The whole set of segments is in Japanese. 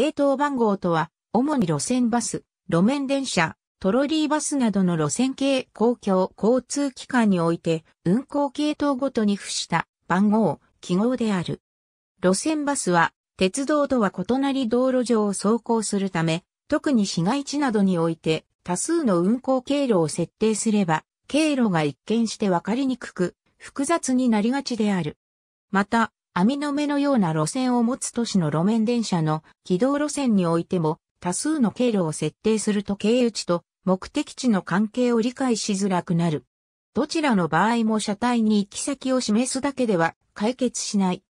系統番号とは、主に路線バス、路面電車、トロリーバスなどの路線系公共交通機関において、運行系統ごとに付した番号、記号である。路線バスは、鉄道とは異なり道路上を走行するため、特に市街地などにおいて、多数の運行経路を設定すれば、経路が一見してわかりにくく、複雑になりがちである。また、網の目のような路線を持つ都市の路面電車の軌道路線においても多数の経路を設定すると経由地と目的地の関係を理解しづらくなる。どちらの場合も車体に行き先を示すだけでは解決しない。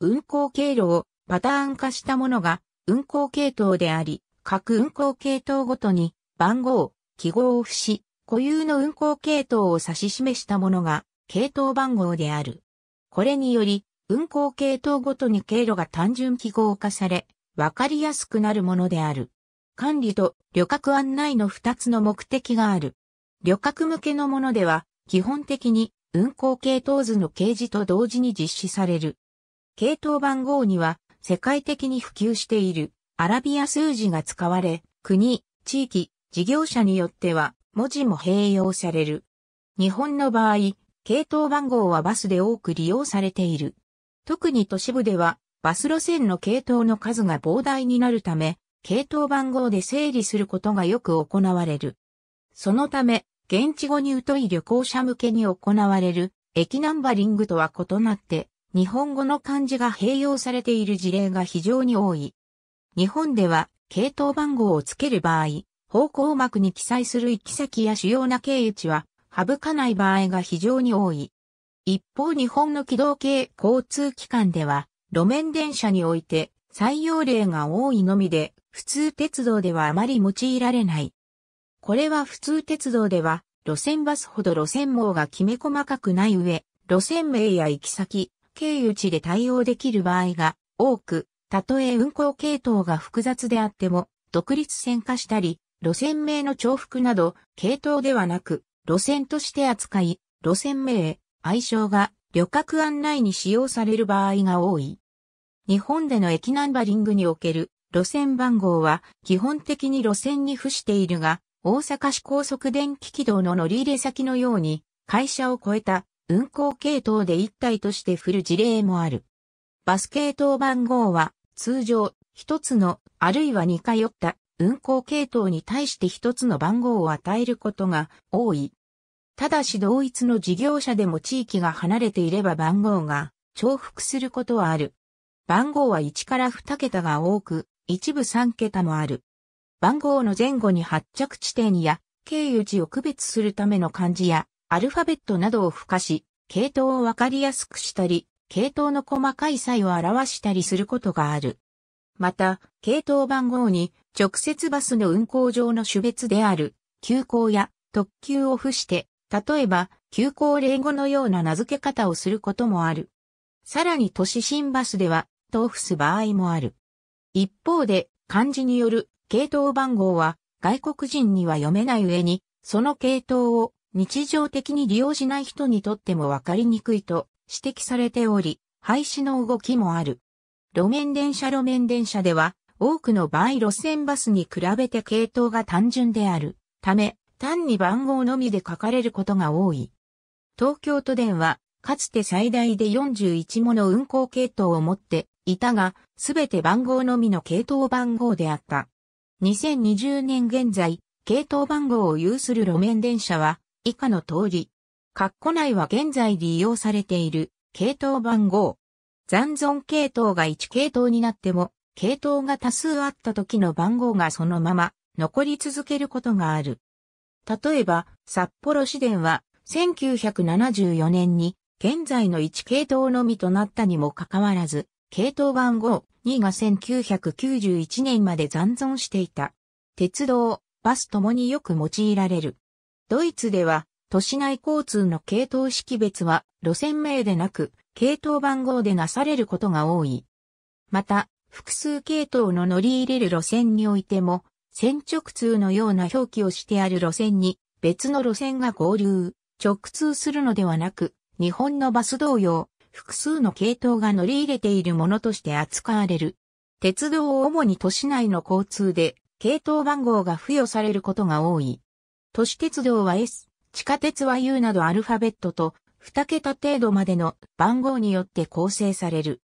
運行経路をパターン化したものが運行系統であり、各運行系統ごとに番号、記号を付し、固有の運行系統を指し示したものが系統番号である。これにより、運行系統ごとに経路が単純記号化され、わかりやすくなるものである。管理と旅客案内の2つの目的がある。旅客向けのものでは、基本的に運行系統図の掲示と同時に実施される。系統番号には、世界的に普及しているアラビア数字が使われ、国、地域、事業者によっては文字も併用される。日本の場合、系統番号はバスで多く利用されている。特に都市部では、バス路線の系統の数が膨大になるため、系統番号で整理することがよく行われる。そのため、現地語に疎い旅行者向けに行われる駅ナンバリングとは異なって、日本語の漢字が併用されている事例が非常に多い。日本では、系統番号をつける場合、方向幕に記載する行き先や主要な経由地は省かない場合が非常に多い。一方日本の機動系交通機関では、路面電車において採用例が多いのみで、普通鉄道ではあまり用いられない。これは普通鉄道では、路線バスほど路線網がきめ細かくない上、路線名や行き先、経由地で対応できる場合が多く、たとえ運行系統が複雑であっても、独立線化したり、路線名の重複など、系統ではなく、路線として扱い、路線名、愛称が旅客案内に使用される場合が多い。日本での駅ナンバリングにおける路線番号は基本的に路線に付しているが、大阪市高速電気軌道の乗り入れ先のように会社を超えた運行系統で一体として振る事例もある。バス系統番号は通常一つのあるいは似通った運行系統に対して一つの番号を与えることが多い。ただし同一の事業者でも地域が離れていれば番号が重複することはある。番号は1から2桁が多く、一部3桁もある。番号の前後に発着地点や経由地を区別するための漢字やアルファベットなどを付加し、系統をわかりやすくしたり、系統の細かい際を表したりすることがある。また、系統番号に直接バスの運行上の種別である、急行や特急を付して例えば、急行例語のような名付け方をすることもある。さらに都市新バスでは、豆腐す場合もある。一方で、漢字による系統番号は、外国人には読めない上に、その系統を日常的に利用しない人にとってもわかりにくいと指摘されており、廃止の動きもある。路面電車路面電車では、多くの場合路線バスに比べて系統が単純である。ため、単に番号のみで書かれることが多い。東京都電は、かつて最大で41もの運行系統を持っていたが、すべて番号のみの系統番号であった。2020年現在、系統番号を有する路面電車は、以下の通り。括弧内は現在利用されている、系統番号。残存系統が1系統になっても、系統が多数あった時の番号がそのまま、残り続けることがある。例えば、札幌市電は、1974年に、現在の1系統のみとなったにもかかわらず、系統番号2が1991年まで残存していた。鉄道、バスともによく用いられる。ドイツでは、都市内交通の系統識別は路線名でなく、系統番号でなされることが多い。また、複数系統の乗り入れる路線においても、線直通のような表記をしてある路線に別の路線が合流、直通するのではなく、日本のバス同様、複数の系統が乗り入れているものとして扱われる。鉄道を主に都市内の交通で、系統番号が付与されることが多い。都市鉄道は S、地下鉄は U などアルファベットと、2桁程度までの番号によって構成される。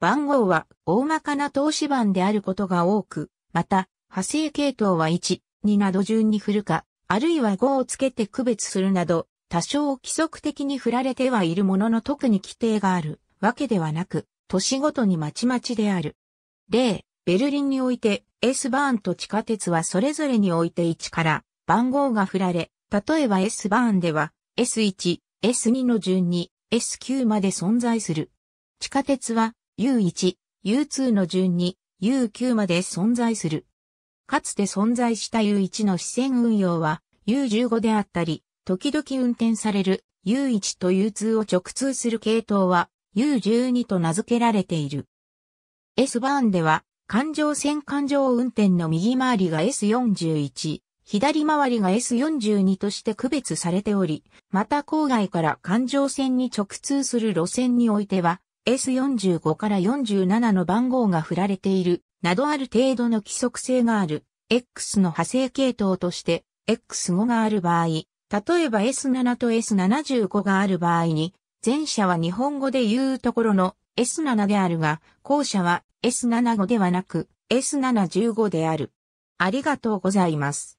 番号は大まかな投資番であることが多く、また、派生系統は1、2など順に振るか、あるいは5をつけて区別するなど、多少規則的に振られてはいるものの特に規定があるわけではなく、年ごとにまちまちである。例、ベルリンにおいて S バーンと地下鉄はそれぞれにおいて1から番号が振られ、例えば S バーンでは S1、S2 の順に S9 まで存在する。地下鉄は U1、U2 の順に U9 まで存在する。かつて存在した U1 の視線運用は U15 であったり、時々運転される U1 と U2 を直通する系統は U12 と名付けられている。S バーンでは、環状線環状運転の右回りが S41、左回りが S42 として区別されており、また郊外から環状線に直通する路線においては、S45 から47の番号が振られているなどある程度の規則性がある X の派生系統として X5 がある場合、例えば S7 と S75 がある場合に、前者は日本語で言うところの S7 であるが、後者は S75 ではなく S715 である。ありがとうございます。